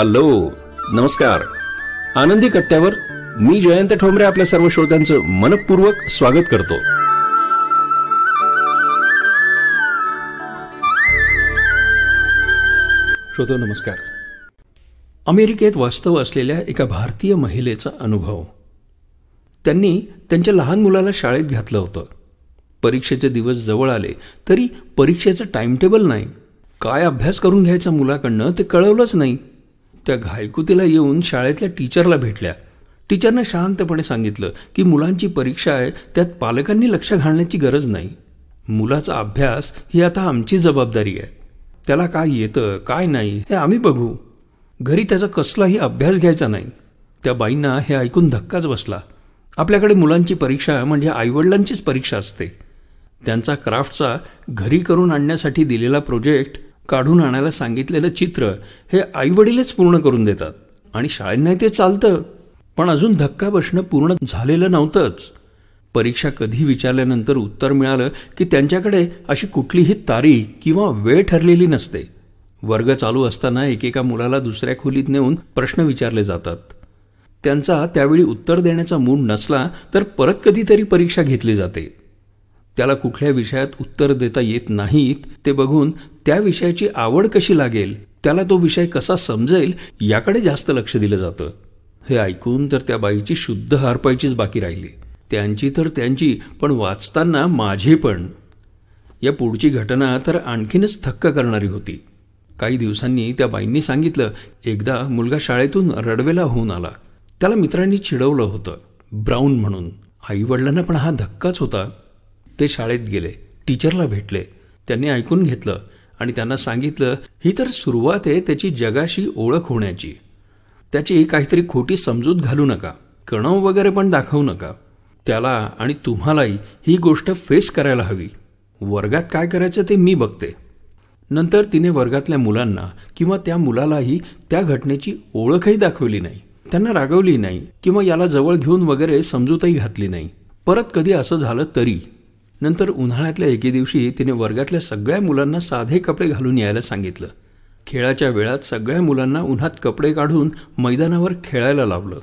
hello नमस्कार आनंदी कट्ट्यावर मी जयंत ठोंबरे आपल्या सर्व श्रोत्यांचं मनपूर्वक स्वागत करतो श्रोतो नमस्कार अमेरिकेत वास्तव असलेल्या एका भारतीय महिलेचा अनुभव त्यांनी त्यांच्या लहान मुलाला शाळेत घातलं होतं परीक्षेचे दिवस जवळ आले तरी परीक्षेचं टाईमटेबल नाही काय अभ्यास करून घ्यायचा मुलाकडनं ते कळवलंच नाही त्या घायकुतीला येऊन शाळेतल्या टीचरला भेटल्या टीचरनं शांतपणे सांगितलं की मुलांची परीक्षा आहे त्यात पालकांनी लक्ष घालण्याची गरज नाही मुलाचा अभ्यास ही आता आमची जबाबदारी आहे त्याला काय येतं काय नाही हे आम्ही बघू घरी त्याचा कसलाही अभ्यास घ्यायचा नाही त्या बाईंना हे ऐकून धक्काच बसला आपल्याकडे मुलांची परीक्षा म्हणजे आईवडिलांचीच परीक्षा असते त्यांचा क्राफ्टचा घरी करून आणण्यासाठी दिलेला प्रोजेक्ट काढून आणायला सांगितलेलं चित्र हे आईवडीलच पूर्ण करून देतात आणि शाळेंनाही ते चालतं पण अजून धक्का बसणं पूर्ण झालेलं नव्हतंच परीक्षा कधी विचारल्यानंतर उत्तर मिळालं की त्यांच्याकडे अशी कुठलीही तारीख किंवा वेळ ठरलेली नसते वर्ग चालू असताना एकेका मुलाला दुसऱ्या खोलीत नेऊन प्रश्न विचारले जातात त्यांचा त्यावेळी उत्तर देण्याचा मूड नसला तर परत कधीतरी परीक्षा घेतली जाते त्याला कुठल्या विषयात उत्तर देता येत नाहीत ते बघून त्या विषयाची आवड कशी लागेल त्याला तो विषय कसा समजेल याकडे जास्त लक्ष दिलं जातं हे ऐकून तर त्या बाईची शुद्ध हारपायचीच बाकी राहिली त्यांची तर त्यांची पण वाचताना माझे पण या पुढची घटना तर आणखीनच थक्क करणारी होती काही दिवसांनी त्या बाईंनी सांगितलं एकदा मुलगा शाळेतून रडवेला होऊन आला त्याला मित्रांनी चिडवलं होतं ब्राऊन म्हणून आईवडिलांना पण हा धक्काच होता ते शाळेत गेले टीचरला भेटले त्यांनी ऐकून घेतलं आणि त्यांना सांगितलं ही तर सुरुवात आहे त्याची जगाशी ओळख होण्याची त्याची काहीतरी खोटी समजूत घालू नका कणव वगैरे पण दाखवू नका त्याला आणि तुम्हालाही ही गोष्ट फेस करायला हवी वर्गात काय करायचं ते मी बघते नंतर तिने वर्गातल्या मुलांना किंवा त्या मुलालाही त्या घटनेची ओळखही दाखवली नाही त्यांना रागवली नाही किंवा याला जवळ घेऊन वगैरे समजूतही घातली नाही परत कधी असं झालं तरी नंतर उन्हाळ्यातल्या एके दिवशी तिने वर्गातल्या सगळ्या मुलांना साधे कपडे घालून यायला सांगितलं खेळाच्या वेळात सगळ्या मुलांना उन्हात कपडे काढून मैदानावर खेळायला लावलं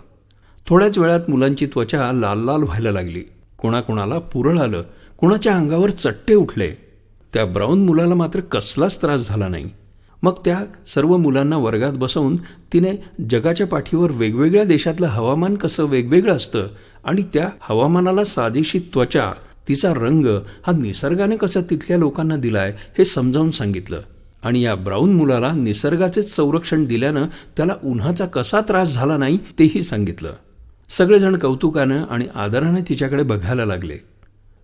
थोड्याच वेळात मुलांची त्वचा लाल लाल व्हायला लागली कोणाकोणाला पुरळ आलं कोणाच्या अंगावर चट्टे उठले त्या ब्राऊन मुलाला मात्र कसलाच त्रास झाला नाही मग त्या सर्व मुलांना वर्गात बसवून तिने जगाच्या पाठीवर वेगवेगळ्या देशातलं हवामान कसं वेगवेगळं असतं आणि त्या हवामानाला साधीशी त्वचा तिचा रंग हा निसर्गाने कसा तिथल्या लोकांना दिलाय हे समजावून सांगितलं आणि या ब्राऊन मुलाला निसर्गाचेच संरक्षण दिल्यानं त्याला उन्हाचा कसा त्रास झाला नाही तेही सांगितलं सगळेजण कौतुकानं आणि आदराने तिच्याकडे बघायला लागले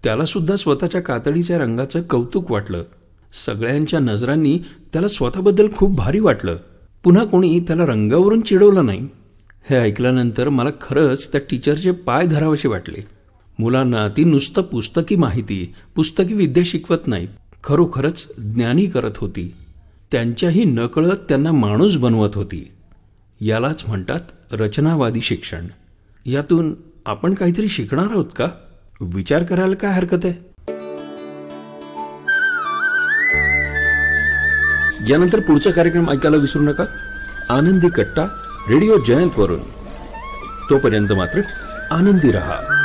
त्यालासुद्धा स्वतःच्या कातडीच्या रंगाचं कौतुक वाटलं सगळ्यांच्या नजरांनी त्याला स्वतःबद्दल खूप भारी वाटलं पुन्हा कोणी त्याला रंगावरून चिडवलं नाही हे ऐकल्यानंतर मला खरंच त्या टीचरचे पाय धरावेसे वाटले मुलांना ती नुसतं पुस्तकी माहिती पुस्तकी विद्या शिकवत नाहीत खरोखरच ज्ञानी करत होती त्यांच्याही नकळत त्यांना माणूस बनवत होती यालाच म्हणतात रचनावादी शिक्षण यातून आपण काहीतरी शिकणार आहोत का विचार करायला काय हरकत आहे यानंतर पुढचा कार्यक्रम ऐकायला विसरू नका आनंदी कट्टा रेडिओ जयंत वरून तोपर्यंत मात्र आनंदी रहा